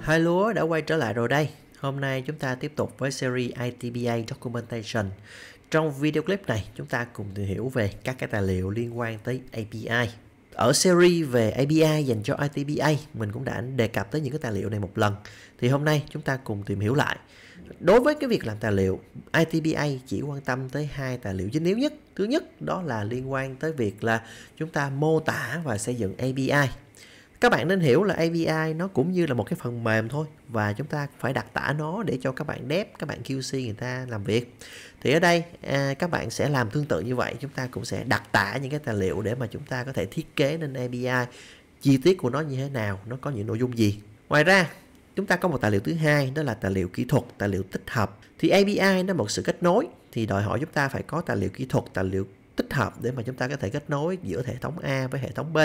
Hai lúa đã quay trở lại rồi đây. Hôm nay chúng ta tiếp tục với series ITBA Documentation. Trong video clip này, chúng ta cùng tìm hiểu về các cái tài liệu liên quan tới API. Ở series về API dành cho ITBA, mình cũng đã đề cập tới những cái tài liệu này một lần. Thì hôm nay chúng ta cùng tìm hiểu lại đối với cái việc làm tài liệu ITBA chỉ quan tâm tới hai tài liệu chính yếu nhất thứ nhất đó là liên quan tới việc là chúng ta mô tả và xây dựng API các bạn nên hiểu là API nó cũng như là một cái phần mềm thôi và chúng ta phải đặt tả nó để cho các bạn dev, các bạn QC người ta làm việc. Thì ở đây à, các bạn sẽ làm tương tự như vậy, chúng ta cũng sẽ đặt tả những cái tài liệu để mà chúng ta có thể thiết kế nên API chi tiết của nó như thế nào, nó có những nội dung gì. Ngoài ra chúng ta có một tài liệu thứ hai đó là tài liệu kỹ thuật tài liệu tích hợp thì API nó một sự kết nối thì đòi hỏi chúng ta phải có tài liệu kỹ thuật tài liệu tích hợp để mà chúng ta có thể kết nối giữa hệ thống A với hệ thống B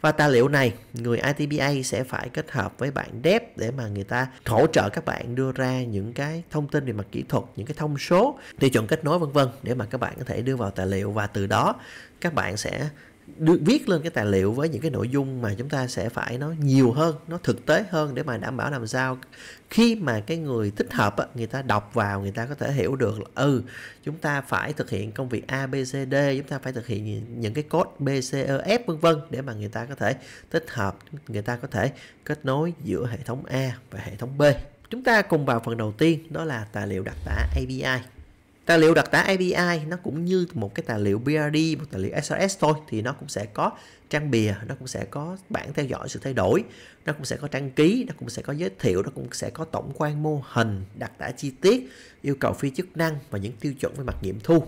và tài liệu này người ITBA sẽ phải kết hợp với bạn dev để mà người ta hỗ trợ các bạn đưa ra những cái thông tin về mặt kỹ thuật những cái thông số tiêu chuẩn kết nối vân vân để mà các bạn có thể đưa vào tài liệu và từ đó các bạn sẽ được viết lên cái tài liệu với những cái nội dung mà chúng ta sẽ phải nó nhiều hơn nó thực tế hơn để mà đảm bảo làm sao khi mà cái người thích hợp người ta đọc vào người ta có thể hiểu được là ừ chúng ta phải thực hiện công việc a b c d chúng ta phải thực hiện những cái code b c e, f vân vân để mà người ta có thể tích hợp người ta có thể kết nối giữa hệ thống a và hệ thống b chúng ta cùng vào phần đầu tiên đó là tài liệu đặc tả api Tài liệu đặc tả API nó cũng như một cái tài liệu BRD, một tài liệu SRS thôi thì nó cũng sẽ có trang bìa, nó cũng sẽ có bản theo dõi sự thay đổi, nó cũng sẽ có trang ký, nó cũng sẽ có giới thiệu, nó cũng sẽ có tổng quan mô hình, đặc tả chi tiết, yêu cầu phi chức năng và những tiêu chuẩn về mặt nghiệm thu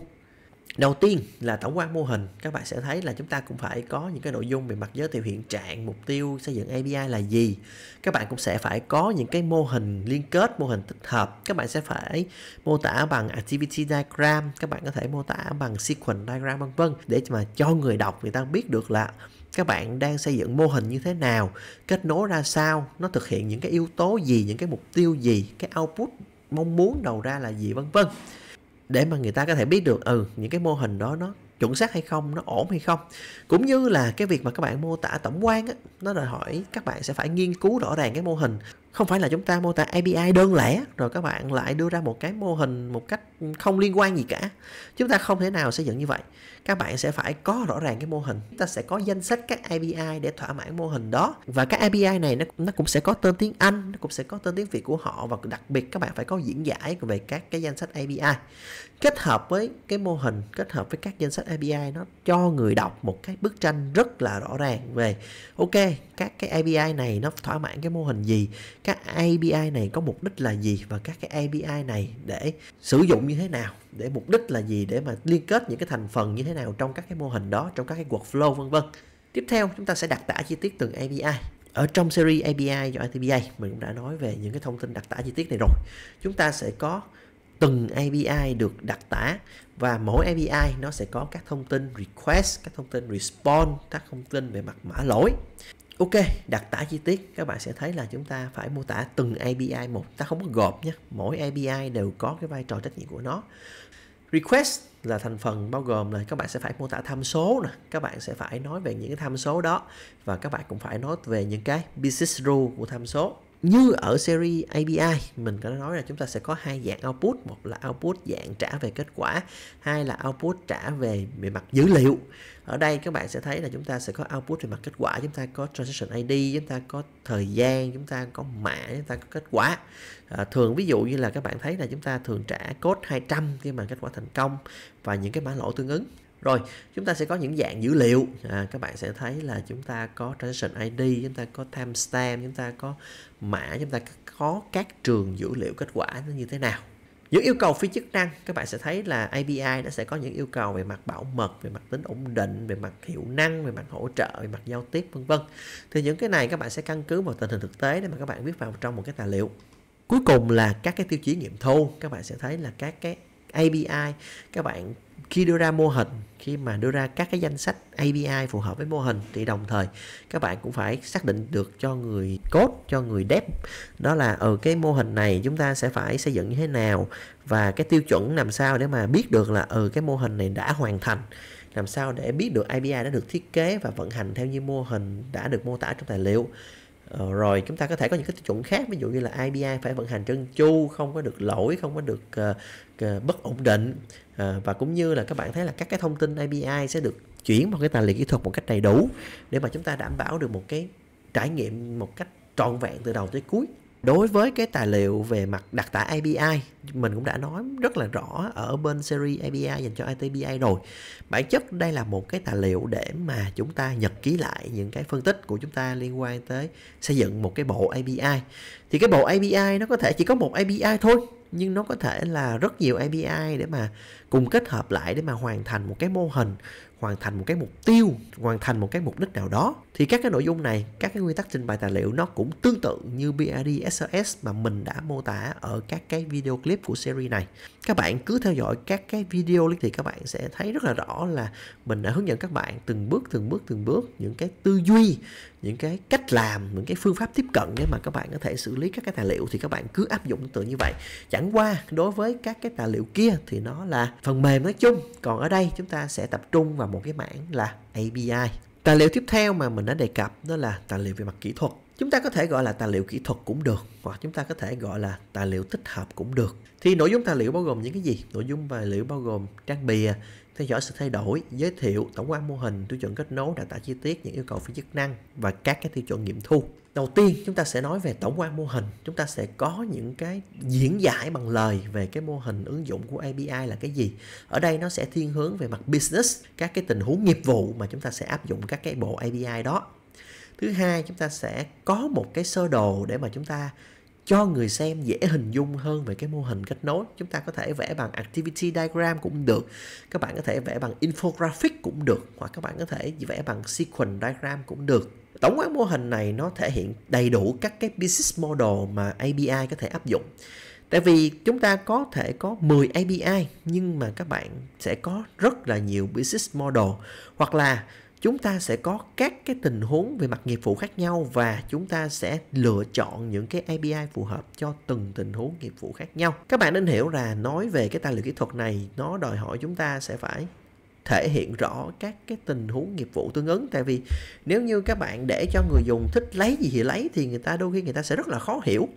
đầu tiên là tổng quan mô hình các bạn sẽ thấy là chúng ta cũng phải có những cái nội dung về mặt giới thiệu hiện trạng mục tiêu xây dựng API là gì các bạn cũng sẽ phải có những cái mô hình liên kết mô hình tích hợp các bạn sẽ phải mô tả bằng activity diagram các bạn có thể mô tả bằng sequence diagram vân vân để mà cho người đọc người ta biết được là các bạn đang xây dựng mô hình như thế nào kết nối ra sao nó thực hiện những cái yếu tố gì những cái mục tiêu gì cái output mong muốn đầu ra là gì vân vân để mà người ta có thể biết được ừ những cái mô hình đó nó chuẩn xác hay không nó ổn hay không cũng như là cái việc mà các bạn mô tả tổng quan á nó đòi hỏi các bạn sẽ phải nghiên cứu rõ ràng cái mô hình không phải là chúng ta mô tả API đơn lẻ rồi các bạn lại đưa ra một cái mô hình một cách không liên quan gì cả chúng ta không thể nào xây dựng như vậy các bạn sẽ phải có rõ ràng cái mô hình chúng ta sẽ có danh sách các API để thỏa mãn mô hình đó và các API này nó nó cũng sẽ có tên tiếng Anh nó cũng sẽ có tên tiếng Việt của họ và đặc biệt các bạn phải có diễn giải về các cái danh sách API kết hợp với cái mô hình kết hợp với các danh sách API nó cho người đọc một cái bức tranh rất là rõ ràng về ok các cái API này nó thỏa mãn cái mô hình gì các API này có mục đích là gì và các cái API này để sử dụng như thế nào để mục đích là gì để mà liên kết những cái thành phần như thế nào trong các cái mô hình đó trong các cái workflow vân vân tiếp theo chúng ta sẽ đặt tả chi tiết từng API ở trong series API cho ITBA mình cũng đã nói về những cái thông tin đặt tả chi tiết này rồi chúng ta sẽ có từng API được đặt tả và mỗi API nó sẽ có các thông tin request, các thông tin response, các thông tin về mặt mã lỗi. Ok, đặt tả chi tiết các bạn sẽ thấy là chúng ta phải mô tả từng API một, ta không có gộp nhé, mỗi API đều có cái vai trò trách nhiệm của nó. Request là thành phần bao gồm là các bạn sẽ phải mô tả tham số nè, các bạn sẽ phải nói về những cái tham số đó và các bạn cũng phải nói về những cái business rule của tham số như ở series ABI mình có nói là chúng ta sẽ có hai dạng output một là output dạng trả về kết quả hai là output trả về bề mặt dữ liệu ở đây các bạn sẽ thấy là chúng ta sẽ có output về mặt kết quả chúng ta có transaction ID chúng ta có thời gian chúng ta có mã chúng ta có kết quả à, thường ví dụ như là các bạn thấy là chúng ta thường trả code 200 khi mà kết quả thành công và những cái mã lỗi tương ứng rồi, chúng ta sẽ có những dạng dữ liệu. À, các bạn sẽ thấy là chúng ta có transaction ID, chúng ta có timestamp, chúng ta có mã, chúng ta có các trường dữ liệu kết quả nó như thế nào. Những yêu cầu phi chức năng, các bạn sẽ thấy là API nó sẽ có những yêu cầu về mặt bảo mật, về mặt tính ổn định, về mặt hiệu năng, về mặt hỗ trợ, về mặt giao tiếp vân vân. Thì những cái này các bạn sẽ căn cứ vào tình hình thực tế để mà các bạn viết vào trong một cái tài liệu. Cuối cùng là các cái tiêu chí nghiệm thu, các bạn sẽ thấy là các cái API các bạn khi đưa ra mô hình khi mà đưa ra các cái danh sách API phù hợp với mô hình thì đồng thời các bạn cũng phải xác định được cho người code cho người dev đó là ở ừ, cái mô hình này chúng ta sẽ phải xây dựng như thế nào và cái tiêu chuẩn làm sao để mà biết được là ở ừ, cái mô hình này đã hoàn thành làm sao để biết được API đã được thiết kế và vận hành theo như mô hình đã được mô tả trong tài liệu Ờ, rồi chúng ta có thể có những cái tiêu chuẩn khác ví dụ như là IBI phải vận hành trơn tru không có được lỗi không có được uh, bất ổn định uh, và cũng như là các bạn thấy là các cái thông tin IBI sẽ được chuyển vào cái tài liệu kỹ thuật một cách đầy đủ để mà chúng ta đảm bảo được một cái trải nghiệm một cách trọn vẹn từ đầu tới cuối đối với cái tài liệu về mặt đặt tải API mình cũng đã nói rất là rõ ở bên series API dành cho ITBI rồi bản chất đây là một cái tài liệu để mà chúng ta nhật ký lại những cái phân tích của chúng ta liên quan tới xây dựng một cái bộ API thì cái bộ API nó có thể chỉ có một API thôi nhưng nó có thể là rất nhiều API để mà cùng kết hợp lại để mà hoàn thành một cái mô hình hoàn thành một cái mục tiêu hoàn thành một cái mục đích nào đó thì các cái nội dung này các cái nguyên tắc trình bày tài liệu nó cũng tương tự như BRDSS mà mình đã mô tả ở các cái video clip của series này các bạn cứ theo dõi các cái video thì các bạn sẽ thấy rất là rõ là mình đã hướng dẫn các bạn từng bước từng bước từng bước những cái tư duy những cái cách làm những cái phương pháp tiếp cận để mà các bạn có thể xử lý các cái tài liệu thì các bạn cứ áp dụng tương tự như vậy chẳng qua đối với các cái tài liệu kia thì nó là phần mềm nói chung còn ở đây chúng ta sẽ tập trung vào vào một cái mảng là API. Tài liệu tiếp theo mà mình đã đề cập đó là tài liệu về mặt kỹ thuật chúng ta có thể gọi là tài liệu kỹ thuật cũng được hoặc chúng ta có thể gọi là tài liệu tích hợp cũng được thì nội dung tài liệu bao gồm những cái gì nội dung tài liệu bao gồm trang bìa theo dõi sự thay đổi giới thiệu tổng quan mô hình tiêu chuẩn kết nối data chi tiết những yêu cầu phi chức năng và các cái tiêu chuẩn nghiệm thu đầu tiên chúng ta sẽ nói về tổng quan mô hình chúng ta sẽ có những cái diễn giải bằng lời về cái mô hình ứng dụng của API là cái gì ở đây nó sẽ thiên hướng về mặt business các cái tình huống nghiệp vụ mà chúng ta sẽ áp dụng các cái bộ API đó thứ hai chúng ta sẽ có một cái sơ đồ để mà chúng ta cho người xem dễ hình dung hơn về cái mô hình kết nối chúng ta có thể vẽ bằng activity diagram cũng được các bạn có thể vẽ bằng infographic cũng được hoặc các bạn có thể vẽ bằng sequence diagram cũng được tổng quát mô hình này nó thể hiện đầy đủ các cái business model mà ABI có thể áp dụng Tại vì chúng ta có thể có 10 API nhưng mà các bạn sẽ có rất là nhiều business model hoặc là chúng ta sẽ có các cái tình huống về mặt nghiệp vụ khác nhau và chúng ta sẽ lựa chọn những cái API phù hợp cho từng tình huống nghiệp vụ khác nhau. Các bạn nên hiểu là nói về cái tài liệu kỹ thuật này nó đòi hỏi chúng ta sẽ phải thể hiện rõ các cái tình huống nghiệp vụ tương ứng tại vì nếu như các bạn để cho người dùng thích lấy gì thì lấy thì người ta đôi khi người ta sẽ rất là khó hiểu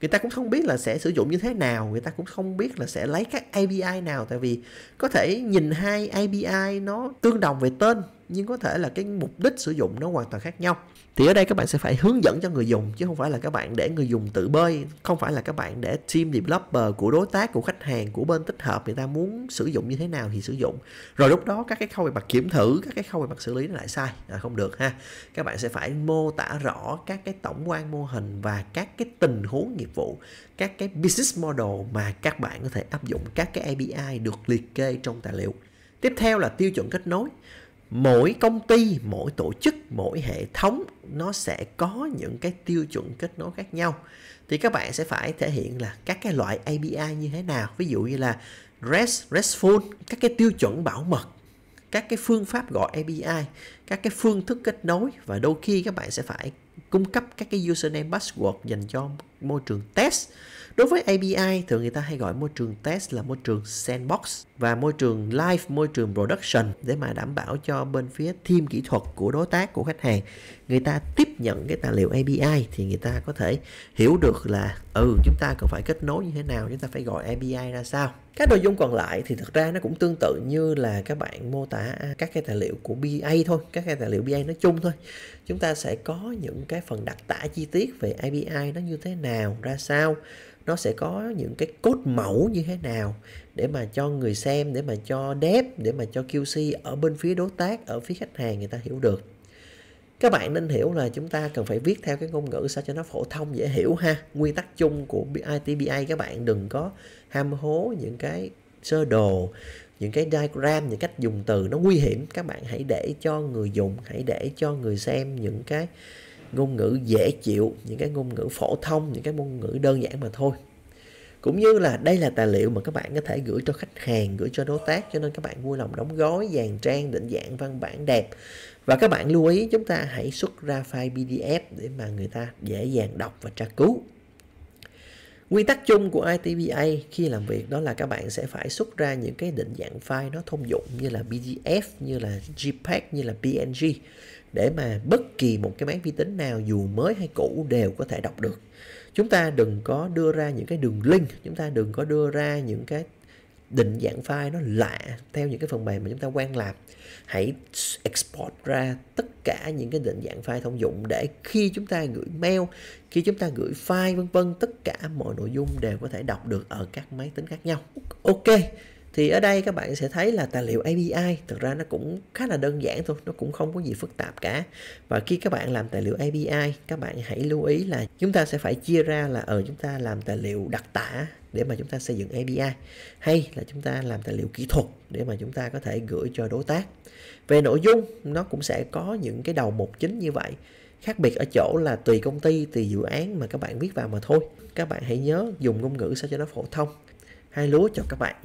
người ta cũng không biết là sẽ sử dụng như thế nào người ta cũng không biết là sẽ lấy các API nào tại vì có thể nhìn hai API nó tương đồng về tên nhưng có thể là cái mục đích sử dụng nó hoàn toàn khác nhau thì ở đây các bạn sẽ phải hướng dẫn cho người dùng chứ không phải là các bạn để người dùng tự bơi không phải là các bạn để team developer của đối tác của khách hàng của bên tích hợp người ta muốn sử dụng như thế nào thì sử dụng rồi lúc đó các cái khâu về mặt kiểm thử các cái khâu về mặt xử lý nó lại sai là không được ha các bạn sẽ phải mô tả rõ các cái tổng quan mô hình và các cái tình huống nghiệp vụ các cái business model mà các bạn có thể áp dụng các cái API được liệt kê trong tài liệu tiếp theo là tiêu chuẩn kết nối mỗi công ty mỗi tổ chức mỗi hệ thống nó sẽ có những cái tiêu chuẩn kết nối khác nhau thì các bạn sẽ phải thể hiện là các cái loại API như thế nào ví dụ như là REST RESTful các cái tiêu chuẩn bảo mật các cái phương pháp gọi API các cái phương thức kết nối và đôi khi các bạn sẽ phải cung cấp các cái username password dành cho môi trường test. Đối với API, thường người ta hay gọi môi trường test là môi trường sandbox và môi trường live, môi trường production để mà đảm bảo cho bên phía team kỹ thuật của đối tác, của khách hàng người ta tiếp nhận cái tài liệu API thì người ta có thể hiểu được là ừ chúng ta cần phải kết nối như thế nào, chúng ta phải gọi API ra sao. Các nội dung còn lại thì thực ra nó cũng tương tự như là các bạn mô tả các cái tài liệu của BA thôi, các cái tài liệu BA nói chung thôi. Chúng ta sẽ có những cái phần đặc tả chi tiết về API nó như thế nào ra sao nó sẽ có những cái cốt mẫu như thế nào để mà cho người xem để mà cho dev để mà cho QC ở bên phía đối tác ở phía khách hàng người ta hiểu được các bạn nên hiểu là chúng ta cần phải viết theo cái ngôn ngữ sao cho nó phổ thông dễ hiểu ha nguyên tắc chung của ITBA các bạn đừng có ham hố những cái sơ đồ những cái diagram những cách dùng từ nó nguy hiểm các bạn hãy để cho người dùng hãy để cho người xem những cái ngôn ngữ dễ chịu những cái ngôn ngữ phổ thông những cái ngôn ngữ đơn giản mà thôi cũng như là đây là tài liệu mà các bạn có thể gửi cho khách hàng gửi cho đối tác cho nên các bạn vui lòng đóng gói dàn trang định dạng văn bản đẹp và các bạn lưu ý chúng ta hãy xuất ra file pdf để mà người ta dễ dàng đọc và tra cứu Quy tắc chung của ITBA khi làm việc đó là các bạn sẽ phải xuất ra những cái định dạng file nó thông dụng như là PDF, như là JPEG, như là PNG để mà bất kỳ một cái máy vi tính nào dù mới hay cũ đều có thể đọc được. Chúng ta đừng có đưa ra những cái đường link, chúng ta đừng có đưa ra những cái định dạng file nó lạ theo những cái phần mềm mà chúng ta quen làm hãy export ra tất cả những cái định dạng file thông dụng để khi chúng ta gửi mail khi chúng ta gửi file vân vân tất cả mọi nội dung đều có thể đọc được ở các máy tính khác nhau ok thì ở đây các bạn sẽ thấy là tài liệu API thực ra nó cũng khá là đơn giản thôi nó cũng không có gì phức tạp cả và khi các bạn làm tài liệu API các bạn hãy lưu ý là chúng ta sẽ phải chia ra là ở ờ, chúng ta làm tài liệu đặc tả để mà chúng ta xây dựng API hay là chúng ta làm tài liệu kỹ thuật để mà chúng ta có thể gửi cho đối tác về nội dung nó cũng sẽ có những cái đầu mục chính như vậy khác biệt ở chỗ là tùy công ty tùy dự án mà các bạn viết vào mà thôi các bạn hãy nhớ dùng ngôn ngữ sao cho nó phổ thông hai lúa cho các bạn